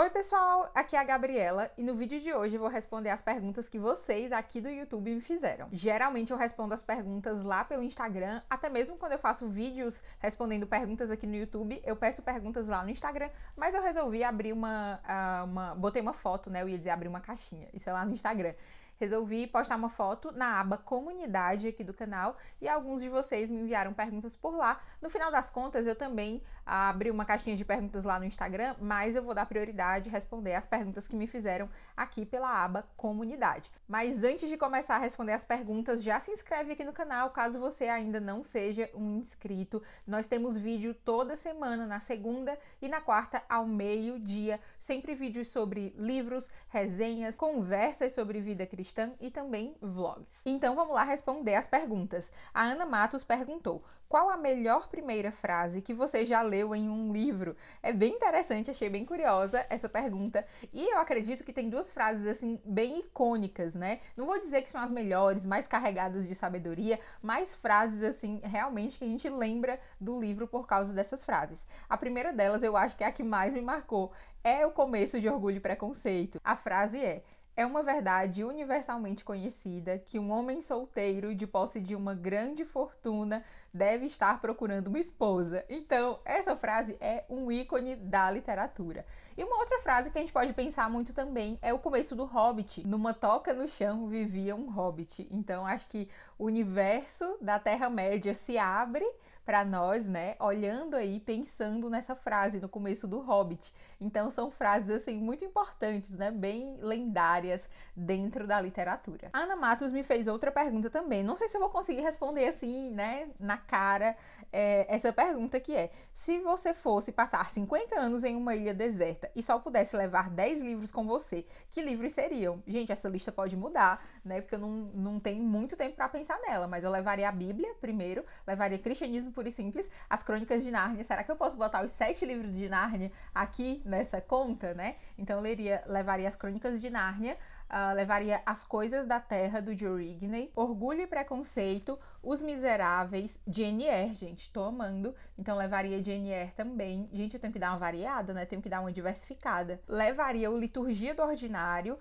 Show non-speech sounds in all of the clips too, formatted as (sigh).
Oi, pessoal! Aqui é a Gabriela e no vídeo de hoje eu vou responder as perguntas que vocês aqui do YouTube me fizeram. Geralmente eu respondo as perguntas lá pelo Instagram, até mesmo quando eu faço vídeos respondendo perguntas aqui no YouTube, eu peço perguntas lá no Instagram, mas eu resolvi abrir uma. Ah, uma botei uma foto, né? Eu ia dizer abrir uma caixinha, isso é lá no Instagram resolvi postar uma foto na aba comunidade aqui do canal e alguns de vocês me enviaram perguntas por lá. No final das contas, eu também abrir uma caixinha de perguntas lá no Instagram, mas eu vou dar prioridade a responder as perguntas que me fizeram aqui pela aba Comunidade. Mas antes de começar a responder as perguntas, já se inscreve aqui no canal, caso você ainda não seja um inscrito. Nós temos vídeo toda semana, na segunda e na quarta ao meio-dia, sempre vídeos sobre livros, resenhas, conversas sobre vida cristã e também vlogs. Então vamos lá responder as perguntas. A Ana Matos perguntou: qual a melhor primeira frase que você já leu em um livro? É bem interessante, achei bem curiosa essa pergunta. E eu acredito que tem duas frases assim bem icônicas, né? Não vou dizer que são as melhores, mais carregadas de sabedoria, mas frases assim realmente que a gente lembra do livro por causa dessas frases. A primeira delas, eu acho que é a que mais me marcou, é o começo de Orgulho e Preconceito. A frase é: é uma verdade universalmente conhecida que um homem solteiro de posse de uma grande fortuna deve estar procurando uma esposa. Então, essa frase é um ícone da literatura. E uma outra frase que a gente pode pensar muito também é o começo do Hobbit. Numa toca no chão vivia um hobbit. Então, acho que o universo da Terra-média se abre para nós, né, olhando aí, pensando nessa frase no começo do Hobbit. Então são frases assim muito importantes, né, bem lendárias dentro da literatura. A Ana Matos me fez outra pergunta também. Não sei se eu vou conseguir responder assim, né, na cara é, essa pergunta que é: se você fosse passar 50 anos em uma ilha deserta e só pudesse levar 10 livros com você, que livros seriam? Gente, essa lista pode mudar, né? Porque eu não, não tenho muito tempo para pensar nela, mas eu levaria a Bíblia primeiro, levaria cristianismo pura e simples, as Crônicas de Nárnia. Será que eu posso botar os sete livros de Nárnia aqui nessa conta, né? Então leria, levaria as Crônicas de Nárnia, uh, levaria As Coisas da Terra, do Joe Rigney, Orgulho e Preconceito, Os Miseráveis, GNR, gente, tô amando, então levaria GNR também. Gente, eu tenho que dar uma variada, né? Tenho que dar uma diversificada. Levaria o Liturgia do Ordinário, uh,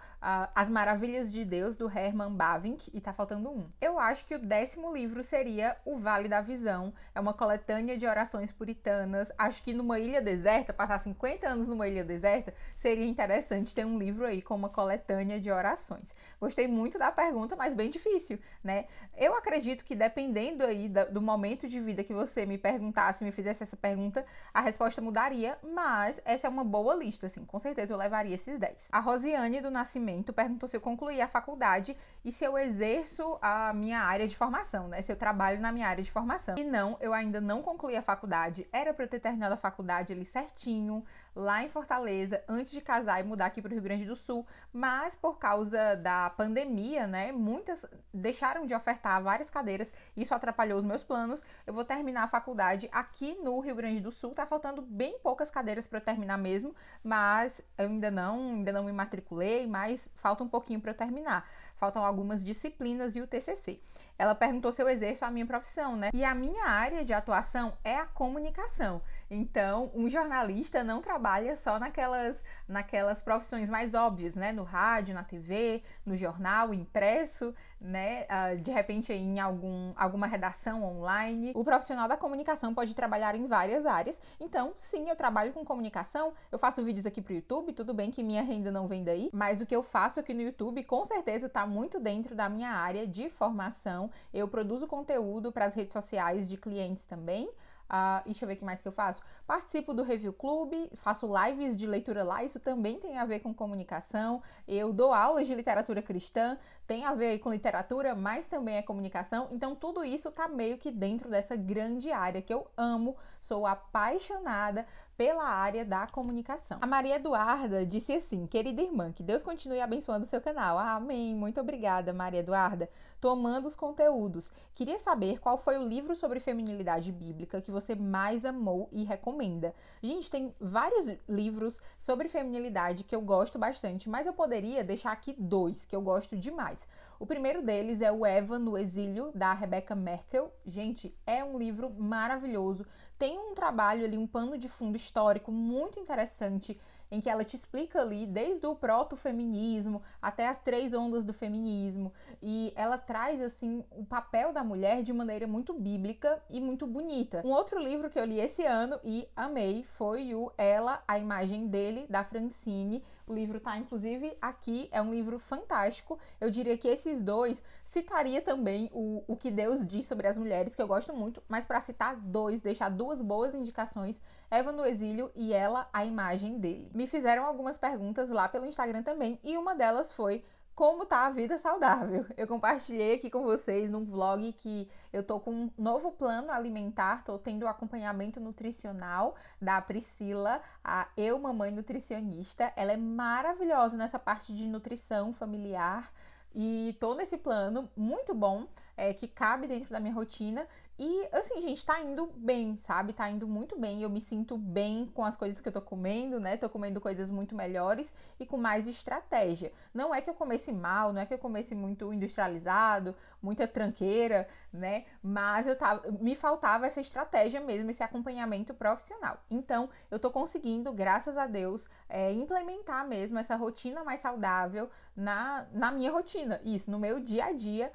As Maravilhas de Deus, do Herman Bavinck, e tá faltando um. Eu acho que o décimo livro seria O Vale da Visão, é uma coletânea de orações puritanas. Acho que numa ilha deserta, passar 50 anos numa ilha deserta, seria interessante ter um livro aí com uma coletânea de orações orações? Gostei muito da pergunta, mas bem difícil, né? Eu acredito que dependendo aí do momento de vida que você me perguntasse, me fizesse essa pergunta, a resposta mudaria, mas essa é uma boa lista, assim, com certeza eu levaria esses 10. A Rosiane do Nascimento perguntou se eu concluí a faculdade e se eu exerço a minha área de formação, né? Se eu trabalho na minha área de formação. E não, eu ainda não concluí a faculdade, era para eu ter terminado a faculdade ali certinho, lá em Fortaleza, antes de casar e mudar aqui para o Rio Grande do Sul, mas por causa causa da pandemia, né, muitas deixaram de ofertar várias cadeiras, isso atrapalhou os meus planos. Eu vou terminar a faculdade aqui no Rio Grande do Sul, tá faltando bem poucas cadeiras para eu terminar mesmo, mas eu ainda não, ainda não me matriculei, mas falta um pouquinho para eu terminar. Faltam algumas disciplinas e o TCC. Ela perguntou se eu exerço a minha profissão, né? E a minha área de atuação é a comunicação. Então, um jornalista não trabalha só naquelas, naquelas profissões mais óbvias, né? No rádio, na TV, no jornal, impresso, né? Ah, de repente em algum, alguma redação online. O profissional da comunicação pode trabalhar em várias áreas. Então, sim, eu trabalho com comunicação, eu faço vídeos aqui pro YouTube, tudo bem que minha renda não vem daí, mas o que eu faço aqui no YouTube com certeza está muito dentro da minha área de formação eu produzo conteúdo para as redes sociais de clientes também. Uh, deixa eu ver o que mais que eu faço. Participo do Review Clube, faço lives de leitura lá, isso também tem a ver com comunicação. Eu dou aulas de literatura cristã, tem a ver com literatura, mas também é comunicação. Então tudo isso tá meio que dentro dessa grande área que eu amo, sou apaixonada pela área da comunicação. A Maria Eduarda disse assim: Querida irmã, que Deus continue abençoando o seu canal. amém. Muito obrigada, Maria Eduarda. Tomando os conteúdos. Queria saber qual foi o livro sobre feminilidade bíblica que você mais amou e recomenda. Gente, tem vários livros sobre feminilidade que eu gosto bastante, mas eu poderia deixar aqui dois que eu gosto demais. O primeiro deles é o Eva no Exílio, da Rebecca Merkel. Gente, é um livro maravilhoso tem um trabalho ali, um pano de fundo histórico muito interessante, em que ela te explica ali desde o proto-feminismo até as três ondas do feminismo. E ela traz, assim, o papel da mulher de maneira muito bíblica e muito bonita. Um outro livro que eu li esse ano e amei foi o Ela, a Imagem Dele, da Francine. O livro tá, inclusive, aqui. É um livro fantástico. Eu diria que esses dois Citaria também o, o que Deus diz sobre as mulheres, que eu gosto muito, mas para citar dois, deixar duas boas indicações, Eva no Exílio e Ela, a Imagem dele. Me fizeram algumas perguntas lá pelo Instagram também, e uma delas foi como tá a vida saudável. Eu compartilhei aqui com vocês num vlog que eu tô com um novo plano alimentar, tô tendo acompanhamento nutricional da Priscila, a eu mamãe nutricionista. Ela é maravilhosa nessa parte de nutrição familiar. E tô nesse plano muito bom é, que cabe dentro da minha rotina. E assim, gente, tá indo bem, sabe? Tá indo muito bem. Eu me sinto bem com as coisas que eu tô comendo, né? Tô comendo coisas muito melhores e com mais estratégia. Não é que eu comesse mal, não é que eu comesse muito industrializado, muita tranqueira, né? Mas eu tava, me faltava essa estratégia mesmo, esse acompanhamento profissional. Então, eu tô conseguindo, graças a Deus, é, implementar mesmo essa rotina mais saudável na, na minha rotina. Isso, no meu dia a dia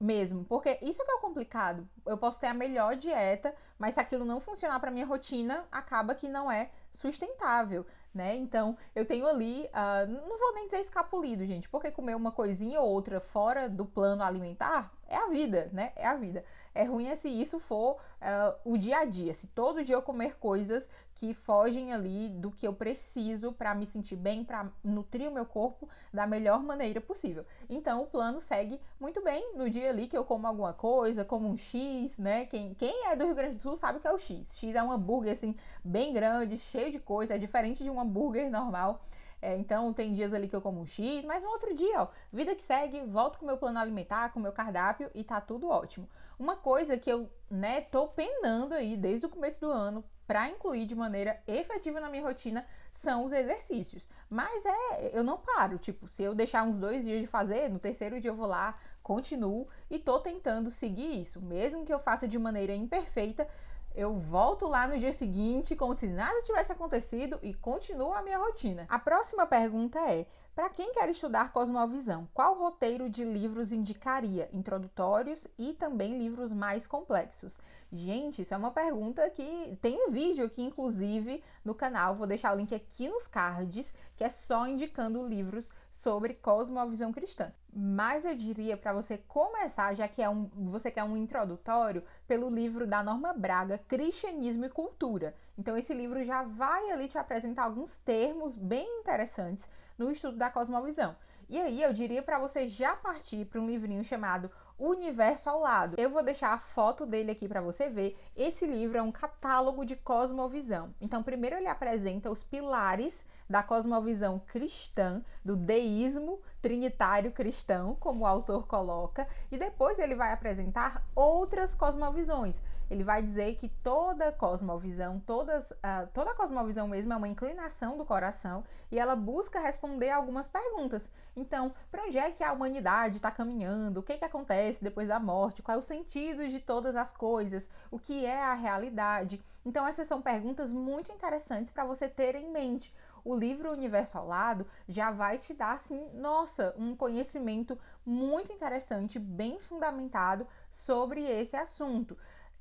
mesmo, porque isso é que é o complicado. Eu posso ter a melhor dieta, mas se aquilo não funcionar para minha rotina, acaba que não é sustentável, né? Então, eu tenho ali, uh, não vou nem dizer escapulido, gente, porque comer uma coisinha ou outra fora do plano alimentar é a vida, né? É a vida. É ruim é se isso for uh, o dia a dia, se todo dia eu comer coisas que fogem ali do que eu preciso para me sentir bem, para nutrir o meu corpo da melhor maneira possível. Então o plano segue muito bem no dia ali que eu como alguma coisa, como um X, né? Quem, quem é do Rio Grande do Sul sabe que é o X. X é um hambúrguer assim bem grande, cheio de coisa, é diferente de um hambúrguer normal. É, então tem dias ali que eu como um X, mas no outro dia, ó, vida que segue, volto com meu plano alimentar, com meu cardápio e tá tudo ótimo. Uma coisa que eu, né, tô penando aí desde o começo do ano, para incluir de maneira efetiva na minha rotina são os exercícios. Mas é, eu não paro. Tipo, se eu deixar uns dois dias de fazer, no terceiro dia eu vou lá, continuo e tô tentando seguir isso, mesmo que eu faça de maneira imperfeita, eu volto lá no dia seguinte, como se nada tivesse acontecido, e continuo a minha rotina. A próxima pergunta é: para quem quer estudar cosmovisão, qual roteiro de livros indicaria? Introdutórios e também livros mais complexos? Gente, isso é uma pergunta que tem um vídeo aqui, inclusive, no canal. Vou deixar o link aqui nos cards, que é só indicando livros sobre cosmovisão cristã. Mas eu diria para você começar, já que é um, você quer um introdutório, pelo livro da Norma Braga, Cristianismo e Cultura. Então, esse livro já vai ali te apresentar alguns termos bem interessantes no estudo da cosmovisão. E aí eu diria para você já partir para um livrinho chamado universo ao lado. Eu vou deixar a foto dele aqui para você ver. Esse livro é um catálogo de cosmovisão. Então, primeiro ele apresenta os pilares da cosmovisão cristã, do deísmo trinitário cristão, como o autor coloca, e depois ele vai apresentar outras cosmovisões. Ele vai dizer que toda cosmovisão, todas, uh, toda cosmovisão mesmo é uma inclinação do coração e ela busca responder algumas perguntas. Então, para onde é que a humanidade está caminhando? O que, que acontece? acontece depois da morte, qual é o sentido de todas as coisas, o que é a realidade. Então, essas são perguntas muito interessantes para você ter em mente. O livro Universo ao Lado já vai te dar, assim, nossa, um conhecimento muito interessante, bem fundamentado sobre esse assunto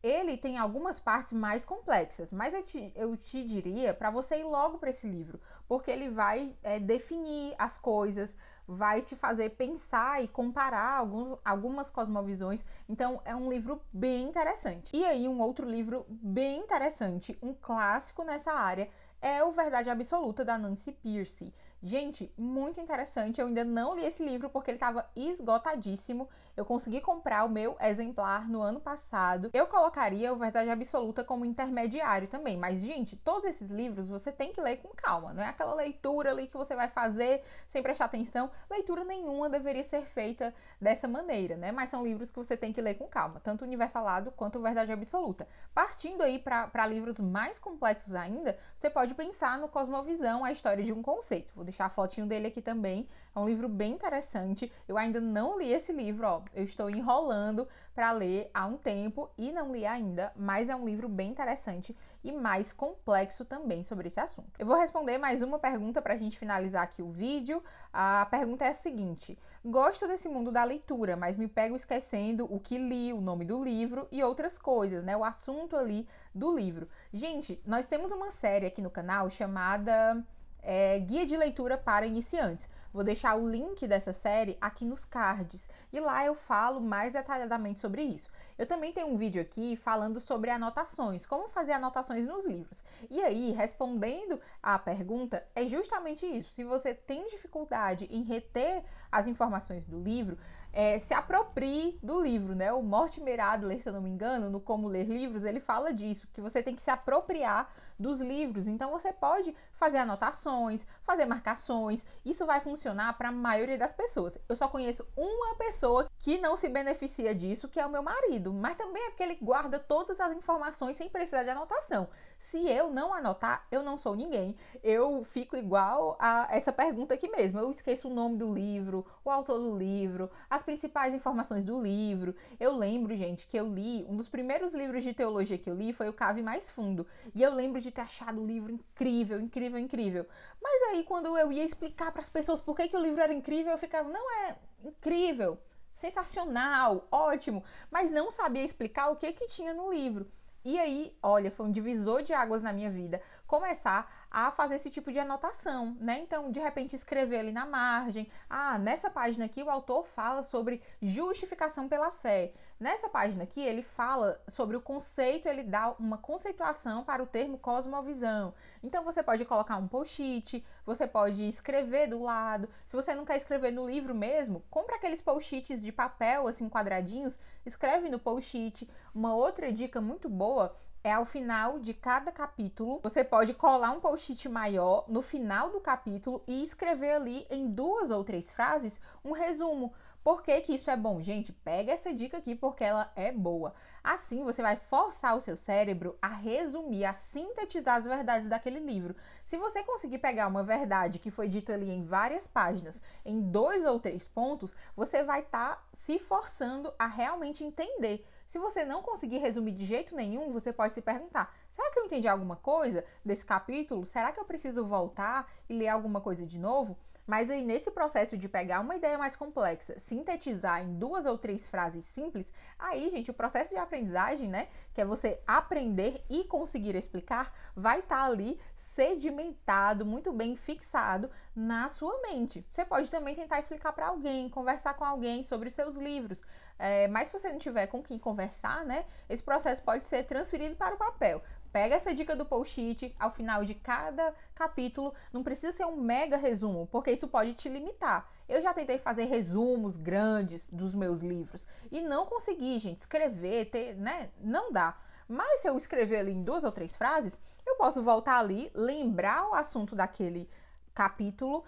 ele tem algumas partes mais complexas, mas eu te, eu te diria para você ir logo para esse livro, porque ele vai é, definir as coisas, vai te fazer pensar e comparar alguns, algumas cosmovisões. Então, é um livro bem interessante. E aí, um outro livro bem interessante, um clássico nessa área, é o Verdade Absoluta da Nancy Pierce. Gente, muito interessante. Eu ainda não li esse livro porque ele estava esgotadíssimo eu consegui comprar o meu exemplar no ano passado. Eu colocaria o Verdade Absoluta como intermediário também. Mas, gente, todos esses livros você tem que ler com calma. Não é aquela leitura ali que você vai fazer sem prestar atenção. Leitura nenhuma deveria ser feita dessa maneira, né? Mas são livros que você tem que ler com calma, tanto o Universalado quanto o Verdade Absoluta. Partindo aí para livros mais complexos ainda, você pode pensar no Cosmovisão, a história de um conceito. Vou deixar a fotinho dele aqui também. É um livro bem interessante. Eu ainda não li esse livro, ó eu estou enrolando para ler há um tempo e não li ainda, mas é um livro bem interessante e mais complexo também sobre esse assunto. Eu vou responder mais uma pergunta para a gente finalizar aqui o vídeo. A pergunta é a seguinte: Gosto desse mundo da leitura, mas me pego esquecendo o que li, o nome do livro e outras coisas, né? O assunto ali do livro. Gente, nós temos uma série aqui no canal chamada é, Guia de Leitura para Iniciantes. Vou deixar o link dessa série aqui nos cards e lá eu falo mais detalhadamente sobre isso. Eu também tenho um vídeo aqui falando sobre anotações, como fazer anotações nos livros. E aí, respondendo à pergunta, é justamente isso. Se você tem dificuldade em reter as informações do livro, é, se aproprie do livro, né? O Mortimer Adler, se eu não me engano, no Como Ler Livros, ele fala disso, que você tem que se apropriar dos livros. Então você pode fazer anotações, fazer marcações. Isso vai funcionar para a maioria das pessoas. Eu só conheço uma pessoa que não se beneficia disso, que é o meu marido, mas também é porque ele guarda todas as informações sem precisar de anotação. Se eu não anotar, eu não sou ninguém. Eu fico igual a essa pergunta aqui mesmo. Eu esqueço o nome do livro, o autor do livro, as principais informações do livro. Eu lembro, gente, que eu li um dos primeiros livros de teologia que eu li foi o Cave Mais Fundo. E eu lembro de ter achado o livro incrível, incrível, incrível. Mas aí quando eu ia explicar para as pessoas por que, que o livro era incrível, eu ficava, não é incrível sensacional, ótimo, mas não sabia explicar o que que tinha no livro. E aí, olha, foi um divisor de águas na minha vida começar a fazer esse tipo de anotação, né? Então, de repente, escrever ali na margem: ah, nessa página aqui o autor fala sobre justificação pela fé. Nessa página aqui, ele fala sobre o conceito, ele dá uma conceituação para o termo cosmovisão. Então, você pode colocar um post-it, você pode escrever do lado. Se você não quer escrever no livro mesmo, compra aqueles post-its de papel, assim, quadradinhos, escreve no post-it. Uma outra dica muito boa é ao final de cada capítulo. Você pode colar um post-it maior no final do capítulo e escrever ali em duas ou três frases um resumo. Por que, que isso é bom? Gente, pega essa dica aqui porque ela é boa. Assim, você vai forçar o seu cérebro a resumir, a sintetizar as verdades daquele livro. Se você conseguir pegar uma verdade que foi dita ali em várias páginas, em dois ou três pontos, você vai estar tá se forçando a realmente entender. Se você não conseguir resumir de jeito nenhum, você pode se perguntar: será que eu entendi alguma coisa desse capítulo? Será que eu preciso voltar e ler alguma coisa de novo? Mas aí, nesse processo de pegar uma ideia mais complexa, sintetizar em duas ou três frases simples, aí, gente, o processo de aprendizagem, né, que é você aprender e conseguir explicar, vai estar tá ali sedimentado, muito bem fixado na sua mente. Você pode também tentar explicar para alguém, conversar com alguém sobre os seus livros. É, mas se você não tiver com quem conversar, né, esse processo pode ser transferido para o papel pega essa dica do post-it ao final de cada capítulo. Não precisa ser um mega resumo, porque isso pode te limitar. Eu já tentei fazer resumos grandes dos meus livros e não consegui, gente, escrever, ter, né? Não dá. Mas se eu escrever ali em duas ou três frases, eu posso voltar ali, lembrar o assunto daquele capítulo,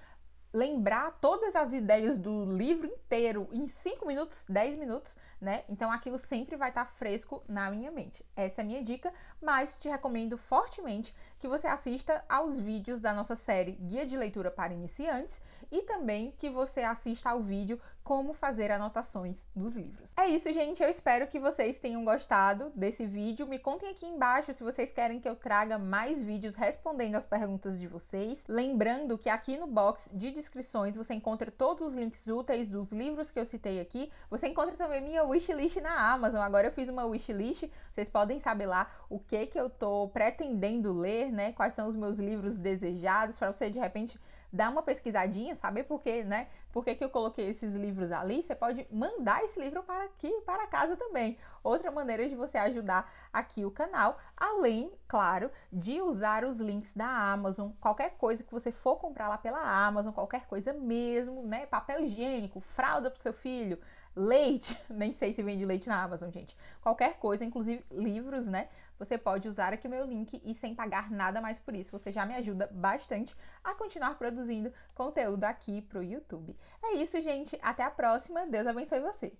lembrar todas as ideias do livro inteiro em 5 minutos, 10 minutos, né? Então aquilo sempre vai estar tá fresco na minha mente. Essa é a minha dica, mas te recomendo fortemente que você assista aos vídeos da nossa série Guia de Leitura para Iniciantes e também que você assista ao vídeo Como Fazer Anotações dos Livros. É isso, gente. Eu espero que vocês tenham gostado desse vídeo. Me contem aqui embaixo se vocês querem que eu traga mais vídeos respondendo as perguntas de vocês. Lembrando que aqui no box de descrições você encontra todos os links úteis dos livros que eu citei aqui. Você encontra também minha wishlist na Amazon. Agora eu fiz uma wishlist. Vocês podem saber lá o que que eu tô pretendendo ler ler, né? Quais são os meus livros desejados, para você de repente dar uma pesquisadinha, saber por quê, né? Por que, que eu coloquei esses livros ali? Você pode mandar esse livro para aqui, para casa também. Outra maneira de você ajudar aqui o canal, além, claro, de usar os links da Amazon. Qualquer coisa que você for comprar lá pela Amazon, qualquer coisa mesmo, né? Papel higiênico, fralda para o seu filho, leite, (laughs) nem sei se vende leite na Amazon, gente. Qualquer coisa, inclusive livros, né? você pode usar aqui o meu link e sem pagar nada mais por isso, você já me ajuda bastante a continuar produzindo conteúdo aqui pro YouTube. É isso, gente. Até a próxima. Deus abençoe você.